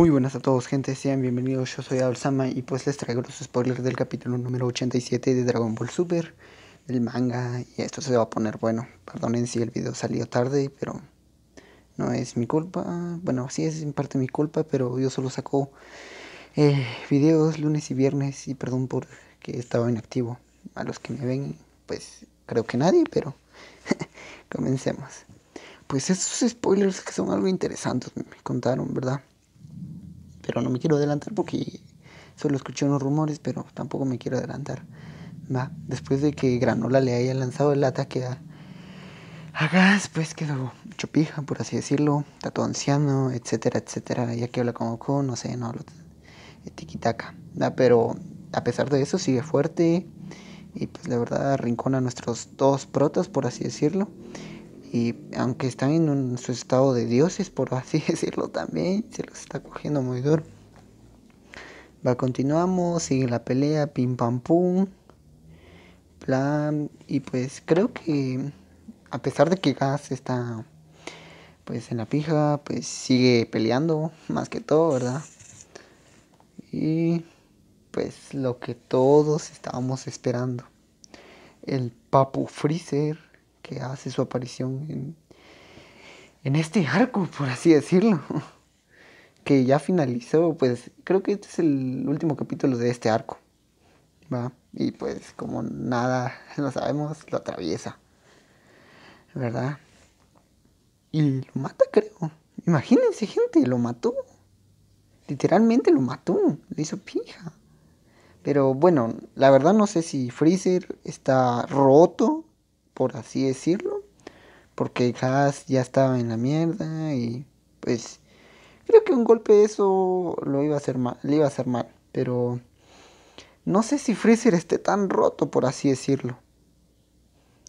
Muy buenas a todos gente, sean bienvenidos, yo soy Sama y pues les traigo los spoilers del capítulo número 87 de Dragon Ball Super, El manga, y esto se va a poner bueno, perdonen si el video salió tarde, pero no es mi culpa, bueno sí es en parte mi culpa, pero yo solo saco eh, videos lunes y viernes y perdón por que estaba inactivo, a los que me ven pues creo que nadie, pero comencemos. Pues estos spoilers que son algo interesantes me contaron, ¿verdad? pero no me quiero adelantar porque solo escuché unos rumores, pero tampoco me quiero adelantar. ¿va? Después de que Granola le haya lanzado el ataque a, Gas, pues quedó chopija, por así decirlo, todo anciano, etcétera, etcétera, ya que habla como con, no sé, no, lo, tiquitaca, ¿va? Pero a pesar de eso sigue fuerte y pues la verdad arrincona a nuestros dos protas, por así decirlo y aunque están en un, su estado de dioses, por así decirlo también, se los está cogiendo muy duro. Va, continuamos, sigue la pelea, pim pam pum. Plan, y pues creo que a pesar de que Gas está pues en la pija, pues sigue peleando, más que todo, ¿verdad? Y pues lo que todos estábamos esperando. El Papu Freezer que hace su aparición en, en este arco, por así decirlo, que ya finalizó, pues creo que este es el último capítulo de este arco. ¿va? Y pues como nada, no sabemos, lo atraviesa. ¿Verdad? Y lo mata, creo. Imagínense, gente, lo mató. Literalmente lo mató, Le hizo pija. Pero bueno, la verdad no sé si Freezer está roto por así decirlo, porque Gas ya estaba en la mierda y pues creo que un golpe de eso lo iba a hacer mal, le iba a hacer mal, pero no sé si Freezer esté tan roto por así decirlo.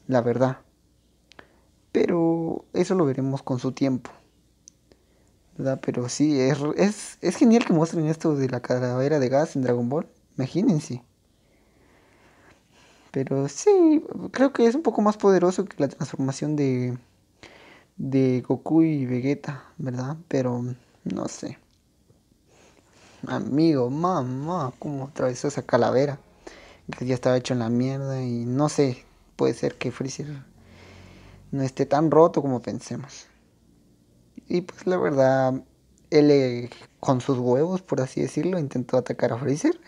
La verdad. Pero eso lo veremos con su tiempo. Pero sí, es, es genial que muestren esto de la calavera de gas en Dragon Ball. Imagínense. Pero sí, creo que es un poco más poderoso que la transformación de, de Goku y Vegeta, ¿verdad? Pero no sé. Amigo, mamá, ¿cómo atravesó esa calavera? ya estaba hecho en la mierda y no sé, puede ser que Freezer no esté tan roto como pensemos. Y pues la verdad, él eh, con sus huevos, por así decirlo, intentó atacar a Freezer.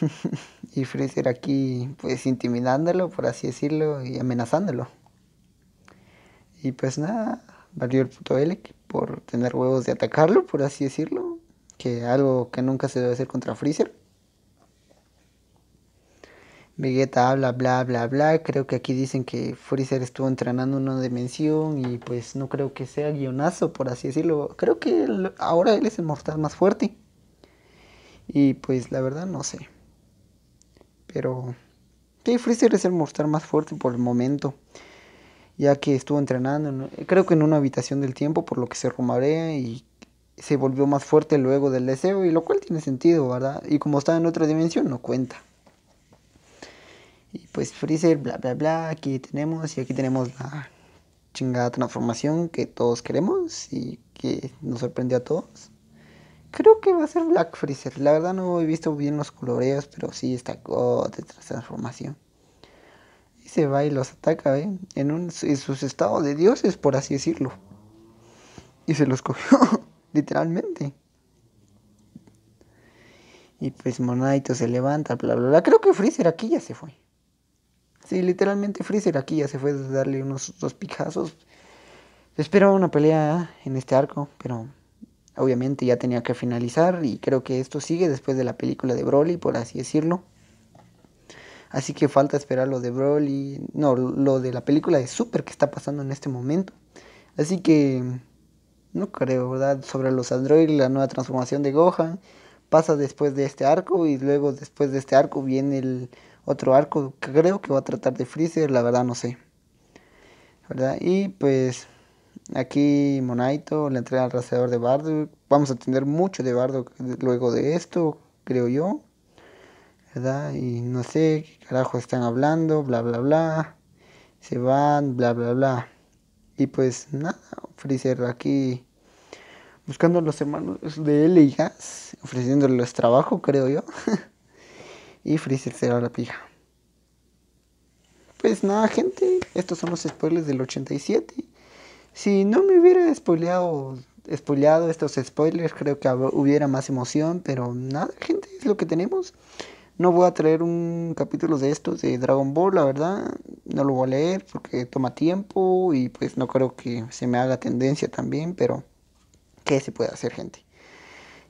y Freezer aquí pues intimidándolo, por así decirlo, y amenazándolo. Y pues nada, valió el puto Elec por tener huevos de atacarlo, por así decirlo, que algo que nunca se debe hacer contra Freezer. Vegeta habla, bla, bla, bla. Creo que aquí dicen que Freezer estuvo entrenando una dimensión y pues no creo que sea guionazo, por así decirlo. Creo que ahora él es el mortal más fuerte. Y pues la verdad no sé. Pero sí Freezer es el más fuerte por el momento, ya que estuvo entrenando, creo que en una habitación del tiempo, por lo que se rumorea y se volvió más fuerte luego del deseo, y lo cual tiene sentido, ¿verdad? Y como está en otra dimensión, no cuenta. Y pues Freezer, bla, bla, bla, aquí tenemos, y aquí tenemos la chingada transformación que todos queremos y que nos sorprendió a todos. Creo que va a ser Black Freezer. La verdad no he visto bien los coloreos, pero sí está God de transformación. Y se va y los ataca, ¿eh? En, sus estados de dioses, por así decirlo. Y se los cogió, literalmente. Y pues Monaito se levanta, bla, bla, bla. Creo que Freezer aquí ya se fue. Sí, literalmente Freezer aquí ya se fue a darle unos dos picazos. Espero una pelea en este arco, pero obviamente ya tenía que finalizar y creo que esto sigue después de la película de Broly, por así decirlo. Así que falta esperar lo de Broly, no, lo de la película de Super que está pasando en este momento. Así que no creo, ¿verdad? Sobre los androides, la nueva transformación de Gohan pasa después de este arco y luego después de este arco viene el otro arco que creo que va a tratar de Freezer, la verdad no sé. ¿Verdad? Y pues Aquí Monaito le entrega al rastreador de bardo Vamos a tener mucho de bardo luego de esto, creo yo. ¿Verdad? Y no sé qué carajo están hablando, bla, bla, bla. Se van, bla, bla, bla. Y pues nada, Freezer aquí buscando a los hermanos de él y Gas, ofreciéndoles trabajo, creo yo. y Freezer será la pija. Pues nada, gente, estos son los spoilers del 87. Si no me hubiera spoileado, estos spoilers, creo que hubiera más emoción, pero nada, gente, es lo que tenemos. No voy a traer un capítulo de estos de Dragon Ball, la verdad. No lo voy a leer porque toma tiempo y pues no creo que se me haga tendencia también, pero ¿qué se puede hacer, gente?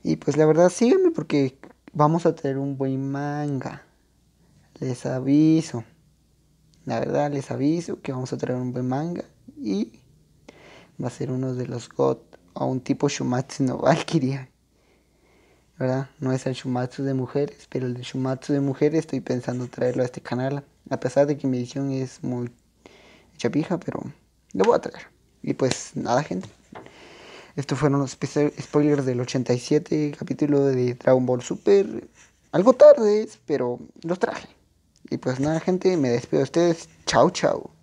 Y pues la verdad, síganme porque vamos a traer un buen manga. Les aviso. La verdad, les aviso que vamos a traer un buen manga y va a ser uno de los God o un tipo Shumatsu no Valkyria. ¿Verdad? No es el Shumatsu de mujeres, pero el de Shumatsu de mujeres estoy pensando traerlo a este canal. A pesar de que mi edición es muy chapija, pero lo voy a traer. Y pues nada, gente. Estos fueron los spoilers del 87 capítulo de Dragon Ball Super. Algo tarde. pero los traje. Y pues nada, gente, me despido de ustedes. Chao, chao.